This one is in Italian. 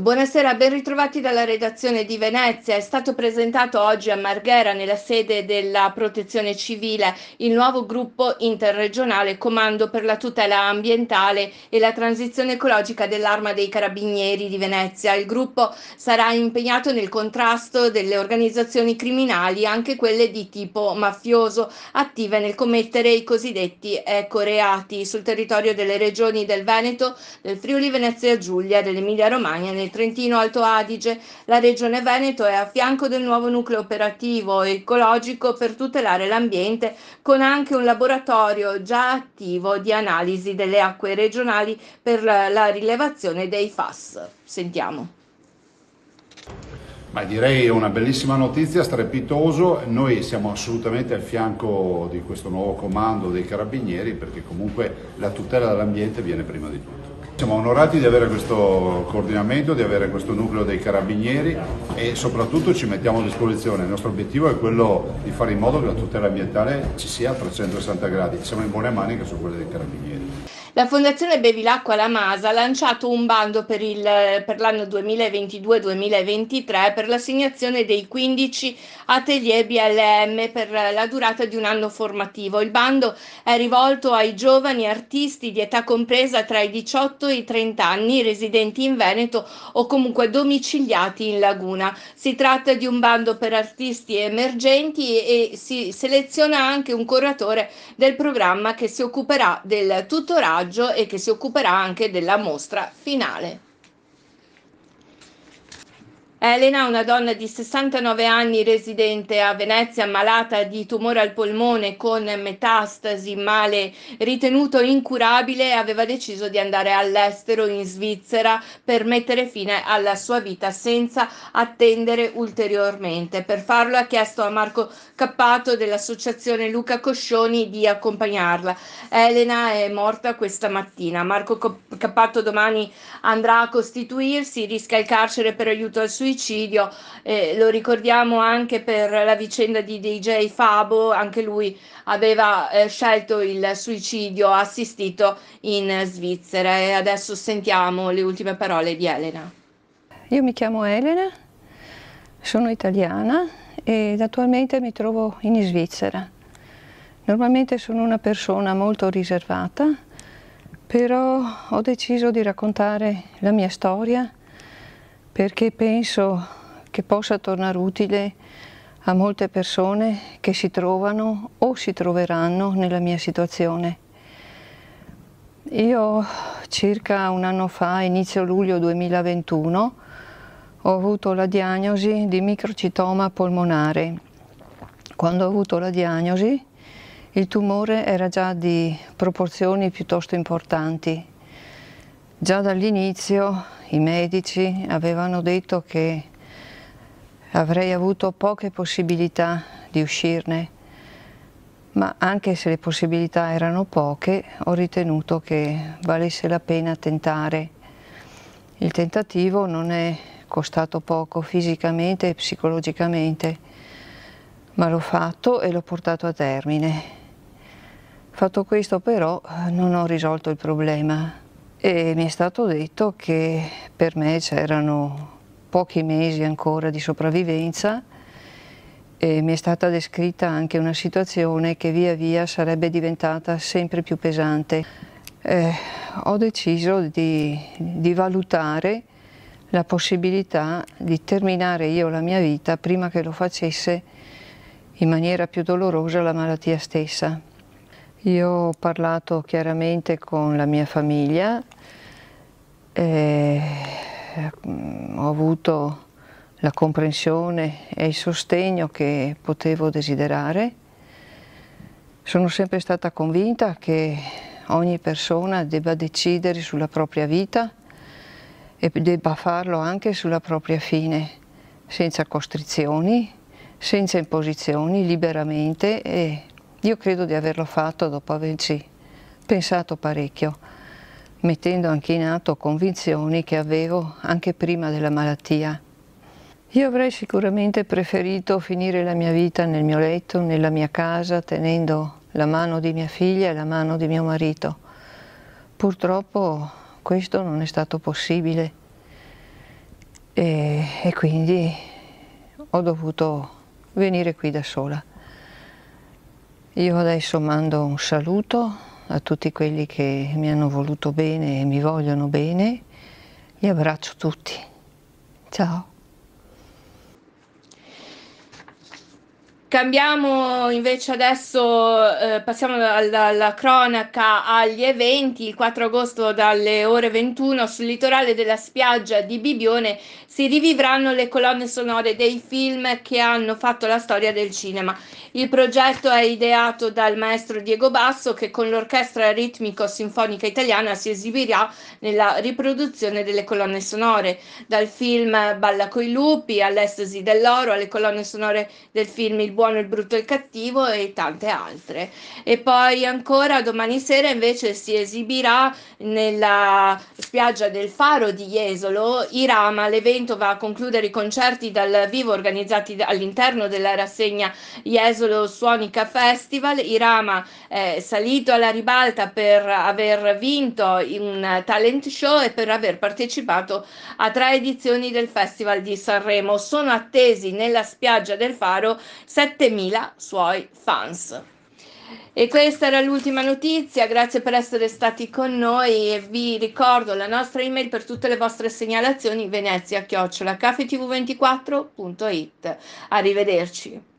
Buonasera, ben ritrovati dalla redazione di Venezia. È stato presentato oggi a Marghera, nella sede della Protezione Civile, il nuovo gruppo interregionale Comando per la tutela ambientale e la transizione ecologica dell'Arma dei Carabinieri di Venezia. Il gruppo sarà impegnato nel contrasto delle organizzazioni criminali, anche quelle di tipo mafioso, attive nel commettere i cosiddetti ecoreati sul territorio delle regioni del Veneto, del Friuli Venezia Giulia, dell'Emilia Romagna Nel Trentino Alto Adige la Regione Veneto è a fianco del nuovo nucleo operativo ecologico per tutelare l'ambiente con anche un laboratorio già attivo di analisi delle acque regionali per la, la rilevazione dei FAS. Sentiamo. Ma direi una bellissima notizia, strepitoso, noi siamo assolutamente al fianco di questo nuovo comando dei carabinieri perché comunque la tutela dell'ambiente viene prima di tutto. Siamo onorati di avere questo coordinamento, di avere questo nucleo dei carabinieri e soprattutto ci mettiamo a disposizione. Il nostro obiettivo è quello di fare in modo che la tutela ambientale ci sia a 360 gradi. Siamo in buone maniche su quelle dei carabinieri. La Fondazione Bevilacqua La Masa ha lanciato un bando per, il, per l'anno 2022-2023 per l'assegnazione dei 15 atelier BLM per la durata di un anno formativo. Il bando è rivolto ai giovani artisti di età compresa tra i 18 e i 30 anni residenti in Veneto o comunque domiciliati in Laguna. Si tratta di un bando per artisti emergenti e si seleziona anche un curatore del programma che si occuperà del tutorato monitoraggio e che si occuperà anche della mostra finale. Elena, una donna di 69 anni residente a Venezia, malata di tumore al polmone con metastasi, male ritenuto incurabile, aveva deciso di andare all'estero in Svizzera per mettere fine alla sua vita senza attendere ulteriormente. Per farlo ha chiesto a Marco Cappato dell'associazione Luca Coscioni di accompagnarla. Elena è morta questa mattina. Marco Cappato domani andrà a costituirsi, rischia il carcere per aiuto al suicidio suicidio, eh, lo ricordiamo anche per la vicenda di DJ Fabo, anche lui aveva eh, scelto il suicidio assistito in Svizzera e adesso sentiamo le ultime parole di Elena. Io mi chiamo Elena, sono italiana ed attualmente mi trovo in Svizzera. Normalmente sono una persona molto riservata, però ho deciso di raccontare la mia storia perché penso che possa tornare utile a molte persone che si trovano o si troveranno nella mia situazione. Io circa un anno fa, inizio luglio 2021, ho avuto la diagnosi di microcitoma polmonare. Quando ho avuto la diagnosi il tumore era già di proporzioni piuttosto importanti. Già dall'inizio i medici avevano detto che avrei avuto poche possibilità di uscirne, ma anche se le possibilità erano poche ho ritenuto che valesse la pena tentare. Il tentativo non è costato poco fisicamente e psicologicamente, ma l'ho fatto e l'ho portato a termine. Fatto questo però non ho risolto il problema e mi è stato detto che per me c'erano pochi mesi ancora di sopravvivenza e mi è stata descritta anche una situazione che via via sarebbe diventata sempre più pesante. Eh, ho deciso di, di valutare la possibilità di terminare io la mia vita prima che lo facesse in maniera più dolorosa la malattia stessa. Io ho parlato chiaramente con la mia famiglia, mm, ho avuto la comprensione e il sostegno che potevo desiderare. Sono sempre stata convinta che ogni persona debba decidere sulla propria vita e debba farlo anche sulla propria fine, senza costrizioni, senza imposizioni, liberamente e io credo di averlo fatto dopo averci pensato parecchio, mettendo anche in atto convinzioni che avevo anche prima della malattia. Io avrei sicuramente preferito finire la mia vita nel mio letto, nella mia casa, tenendo la mano di mia figlia e la mano di mio marito. Purtroppo questo non è stato possibile e, e quindi ho dovuto venire qui da sola. Io adesso mando un saluto a tutti quelli che mi hanno voluto bene e mi vogliono bene. Li abbraccio tutti. Ciao. Cambiamo invece adesso, eh, passiamo dalla, cronaca agli eventi. Il 4 agosto dalle ore 21 sul litorale della spiaggia di Bibione si rivivranno le colonne sonore dei film che hanno fatto la storia del cinema. Il progetto è ideato dal maestro Diego Basso che con l'Orchestra Ritmico-Sinfonica Italiana si esibirà nella riproduzione delle colonne sonore, dal film Balla coi lupi all'estasi dell'oro alle colonne sonore del film Il buono, il brutto e il cattivo e tante altre. E poi ancora domani sera invece si esibirà nella spiaggia del Faro di Jesolo Irama. L'evento va a concludere i concerti dal vivo organizzati all'interno della rassegna Jesolo Suonica Festival. Irama è salito alla ribalta per aver vinto un talent show e per aver partecipato a tre edizioni del Festival di Sanremo. Sono attesi nella spiaggia del Faro sette 7.000 suoi fans. E questa era l'ultima notizia, grazie per essere stati con noi e vi ricordo la nostra email per tutte le vostre segnalazioni venezia-cafetv24.it. Arrivederci.